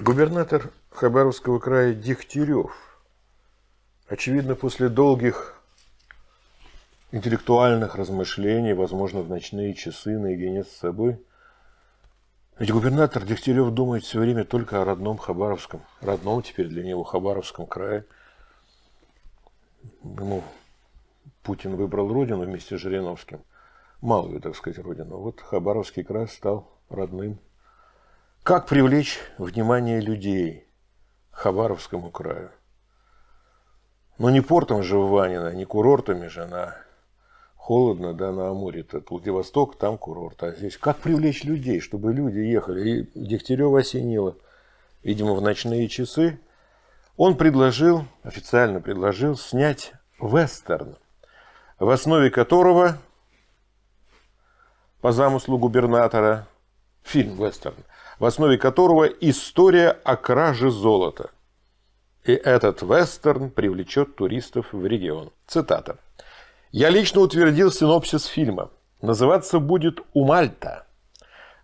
Губернатор Хабаровского края Дегтярев, очевидно, после долгих интеллектуальных размышлений, возможно, в ночные часы наедине с собой, ведь губернатор Дегтярев думает все время только о родном Хабаровском, родном теперь для него Хабаровском крае. Ему Путин выбрал родину вместе с Жириновским, малую, так сказать, родину. Вот Хабаровский край стал родным как привлечь внимание людей к Хабаровскому краю? Ну, не портом же Ванина, не курортами же она. Холодно, да, на Амуре. Это Владивосток, там курорт. А здесь как привлечь людей, чтобы люди ехали? И Дегтярева осенило, видимо, в ночные часы. Он предложил, официально предложил, снять вестерн, в основе которого, по замыслу губернатора, фильм-вестерн, в основе которого история о краже золота. И этот вестерн привлечет туристов в регион. Цитата. «Я лично утвердил синопсис фильма. Называться будет «Умальта».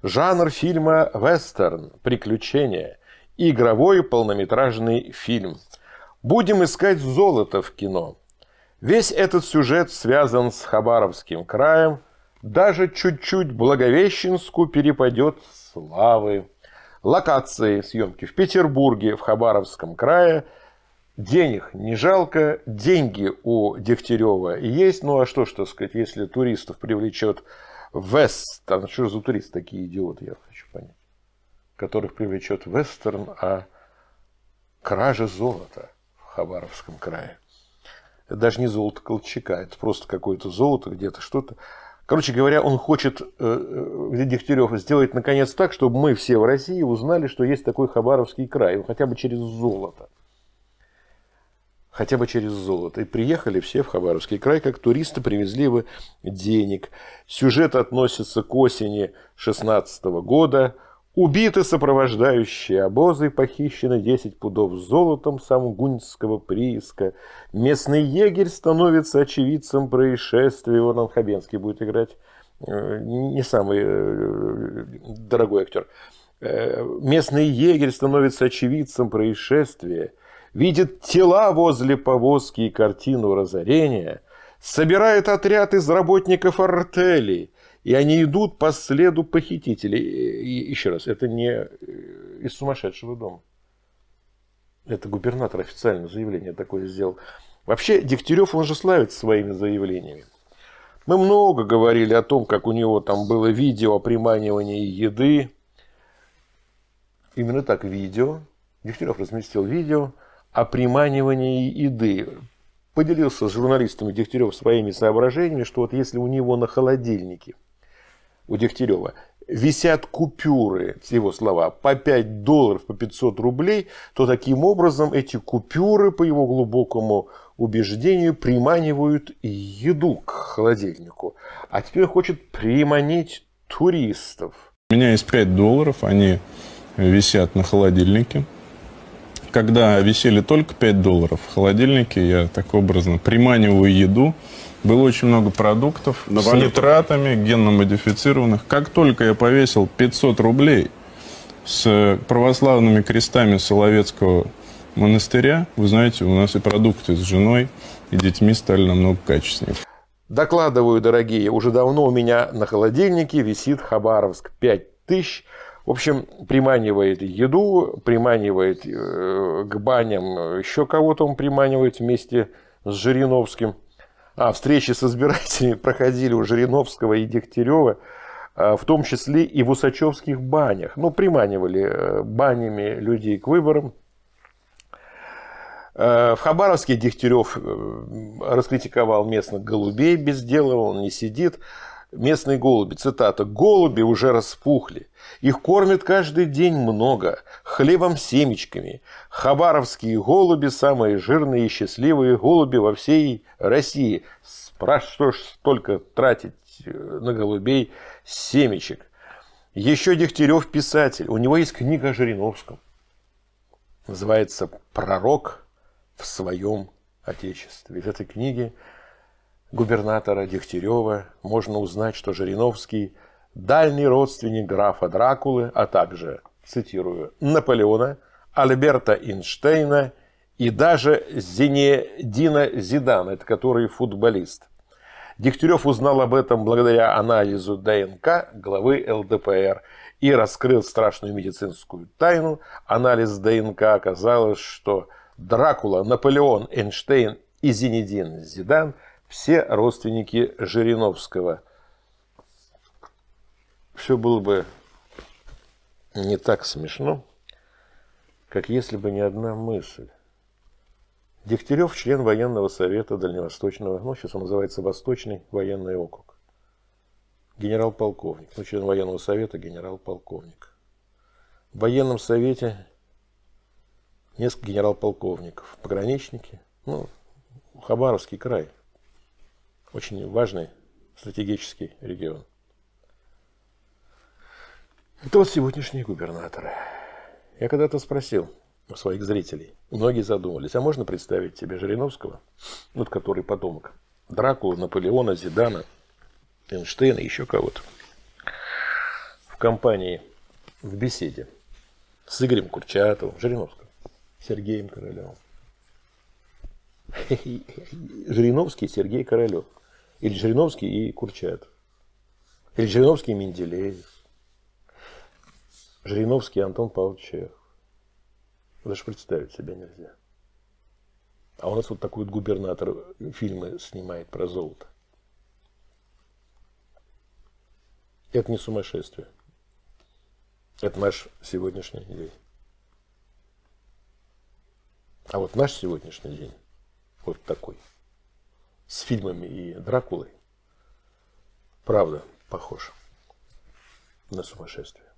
Жанр фильма – вестерн, приключения, игровой полнометражный фильм. Будем искать золото в кино. Весь этот сюжет связан с Хабаровским краем, даже чуть-чуть Благовещенску перепадет славы. Локации съемки в Петербурге, в Хабаровском крае. Денег не жалко, деньги у Дегтярева есть. Ну а что что сказать, если туристов привлечет Вестерн. Что же за турист такие идиоты, я хочу понять. Которых привлечет Вестерн, а кража золота в Хабаровском крае. Это даже не золото Колчака, это просто какое-то золото, где-то что-то. Короче говоря, он хочет, э, э Дегтярев, сделать наконец так, чтобы мы все в России узнали, что есть такой Хабаровский край, ну, хотя бы через золото. Хотя бы через золото. И приехали все в Хабаровский край, как туристы, привезли бы денег. Сюжет относится к осени 16 года. Убиты сопровождающие обозы, похищены, 10 пудов золотом самгуньского прииска. Местный егерь становится очевидцем происшествия. Вон он Хабенский будет играть. Э, не самый э, дорогой актер. Э, местный егерь становится очевидцем происшествия. Видит тела возле повозки и картину разорения. Собирает отряд из работников артелей и они идут по следу похитителей. И еще раз, это не э, из сумасшедшего дома. Это губернатор официально заявление такое сделал. Вообще, Дегтярев, он же славится своими заявлениями. Мы много говорили о том, как у него там было видео о приманивании еды. Именно так, видео. Дегтярев разместил видео о приманивании еды. Поделился с журналистами Дегтярев своими соображениями, что вот если у него на холодильнике – у Дегтярева висят купюры, его слова, по 5 долларов, по 500 рублей, то таким образом эти купюры, по его глубокому убеждению, приманивают еду к холодильнику. А теперь хочет приманить туристов. У меня есть 5 долларов, они висят на холодильнике когда висели только 5 долларов в холодильнике, я так образно приманиваю еду. Было очень много продуктов На с валюту. нитратами, генно-модифицированных. Как только я повесил 500 рублей с православными крестами Соловецкого монастыря, вы знаете, у нас и продукты с женой, и детьми стали намного качественнее. Докладываю, дорогие, уже давно у меня на холодильнике висит Хабаровск 5 тысяч. В общем, приманивает еду, приманивает э, к баням, э, еще кого-то он приманивает вместе с Жириновским. А, встречи с избирателями проходили у Жириновского и Дегтярева, э, в том числе и в усачевских банях. Ну, приманивали банями людей к выборам. В Хабаровске Дегтярев раскритиковал местных голубей без дела, он не сидит. Местные голуби, цитата, «голуби уже распухли. Их кормят каждый день много, хлебом-семечками. Хабаровские голуби – самые жирные и счастливые голуби во всей России. Спра что ж столько тратить э, на голубей семечек?» Еще Дегтярев писатель. У него есть книга о Жириновском. Называется «Пророк в своем отечестве». В этой книге губернатора Дегтярева можно узнать, что Жириновский – дальний родственник графа Дракулы, а также, цитирую, Наполеона, Альберта Эйнштейна и даже Зинедина Зидана, это который футболист. Дегтярев узнал об этом благодаря анализу ДНК главы ЛДПР и раскрыл страшную медицинскую тайну. Анализ ДНК оказалось, что Дракула, Наполеон, Эйнштейн и Зинедин Зидан – все родственники Жириновского. Все было бы не так смешно, как если бы не одна мысль. Дегтярев – член военного совета Дальневосточного, ну, сейчас он называется Восточный военный округ. Генерал-полковник, ну, член военного совета, генерал-полковник. В военном совете несколько генерал-полковников, пограничники, ну, Хабаровский край – очень важный стратегический регион. Это вот сегодняшние губернаторы. Я когда-то спросил у своих зрителей, многие задумались, а можно представить себе Жириновского, вот который потомок Дракулы, Наполеона, Зидана, Эйнштейна, еще кого-то, в компании, в беседе с Игорем Курчатовым, Жириновским, Сергеем Королевым. Жириновский Сергей Королев. Или Жириновский и Курчатов. Или Жириновский и Менделеев. Жириновский и Антон Павлович Чехов. Даже представить себя нельзя. А у нас вот такой вот губернатор фильмы снимает про золото. Это не сумасшествие. Это наш сегодняшний день. А вот наш сегодняшний день вот такой с фильмами и Дракулой. Правда, похож на сумасшествие.